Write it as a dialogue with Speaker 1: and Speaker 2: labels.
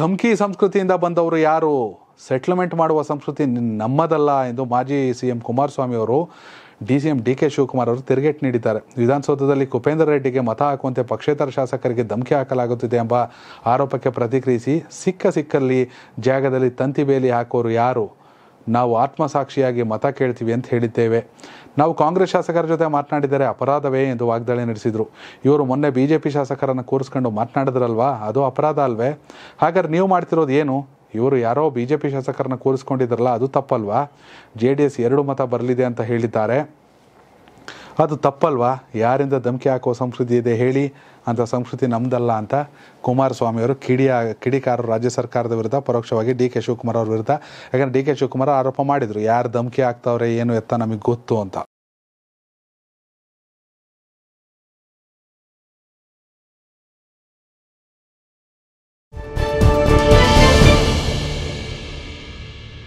Speaker 1: ಧಮ್ಕಿ ಸಂಸ್ಕೃತಿಯಿಂದ ಬಂದವರು ಯಾರು ಸೆಟ್ಲ್ಮೆಂಟ್ ಮಾಡುವ ಸಂಸ್ಕೃತಿ ನಮ್ಮದಲ್ಲ ಎಂದು ಮಾಜಿ ಸಿ ಎಂ ಕುಮಾರಸ್ವಾಮಿ ಅವರು D C M D K Shivakumar ಅವರು ತಿರುಗೇಟ್ ನೀಡಿದ್ದಾರೆ ವಿಧಾನಸೌಧದಲ್ಲಿ ಕುಪೇಂದ್ರ ರೆಡ್ಡಿಗೆ ಮತ ಹಾಕುವಂತೆ ಪಕ್ಷೇತರ ಶಾಸಕರಿಗೆ ಧಮಕಿ ಹಾಕಲಾಗುತ್ತಿದೆ ಎಂಬ ಆರೋಪಕ್ಕೆ ಪ್ರತಿಕ್ರಿಯಿಸಿ ಸಿಕ್ಕ ಸಿಕ್ಕಲ್ಲಿ ಜಾಗದಲ್ಲಿ ತಂತಿ ಬೇಲಿ ಹಾಕೋರು ಯಾರು ನಾವು ಆತ್ಮಸಾಕ್ಷಿಯಾಗಿ ಮತ ಕೇಳ್ತೀವಿ ಅಂತ ಹೇಳಿದ್ದೇವೆ ನಾವು ಕಾಂಗ್ರೆಸ್ ಶಾಸಕರ ಜೊತೆ ಮಾತನಾಡಿದರೆ ಅಪರಾಧವೇ ಎಂದು ವಾಗ್ದಾಳಿ ನಡೆಸಿದರು ಇವರು ಮೊನ್ನೆ ಬಿ ಜೆ ಪಿ ಶಾಸಕರನ್ನು ಕೂರಿಸ್ಕೊಂಡು ಮಾತನಾಡಿದ್ರಲ್ವಾ ಅದು ಅಪರಾಧ ಅಲ್ವೇ ಹಾಗಾದ್ರೆ ನೀವು ಮಾಡ್ತಿರೋದು ಏನು ಇವರು ಯಾರೋ ಬಿ ಜೆ ಪಿ ಶಾಸಕರನ್ನ ಕೂರಿಸ್ಕೊಂಡಿದ್ರಲ್ಲ ಅದು ತಪ್ಪಲ್ವಾ ಜೆ ಡಿ ಎಸ್ ಎರಡು ಮತ ಬರಲಿದೆ ಅಂತ ಹೇಳಿದ್ದಾರೆ ಅದು ತಪ್ಪಲ್ವಾ ಯಾರಿಂದ ಧಮಕಿ ಹಾಕುವ ಸಂಸ್ಕೃತಿ ಇದೆ ಹೇಳಿ ಅಂತ ಸಂಸ್ಕೃತಿ ನಮ್ದಲ್ಲ ಅಂತ ಕುಮಾರಸ್ವಾಮಿಯವರು ಕಿಡಿಯ ಕಿಡಿಕಾರರು ರಾಜ್ಯ ಸರ್ಕಾರದ ವಿರುದ್ಧ ಪರೋಕ್ಷವಾಗಿ ಡಿ ಕೆ ಶಿವಕುಮಾರ್ ಅವ್ರ ವಿರುದ್ಧ ಯಾಕಂದರೆ ಡಿ ಕೆ ಶಿವಕುಮಾರ್ ಆರೋಪ ಮಾಡಿದರು ಯಾರು ಧಮಕಿ ಹಾಕ್ತವ್ರೆ ಏನು ಎತ್ತ ನಮಗೆ ಗೊತ್ತು ಅಂತ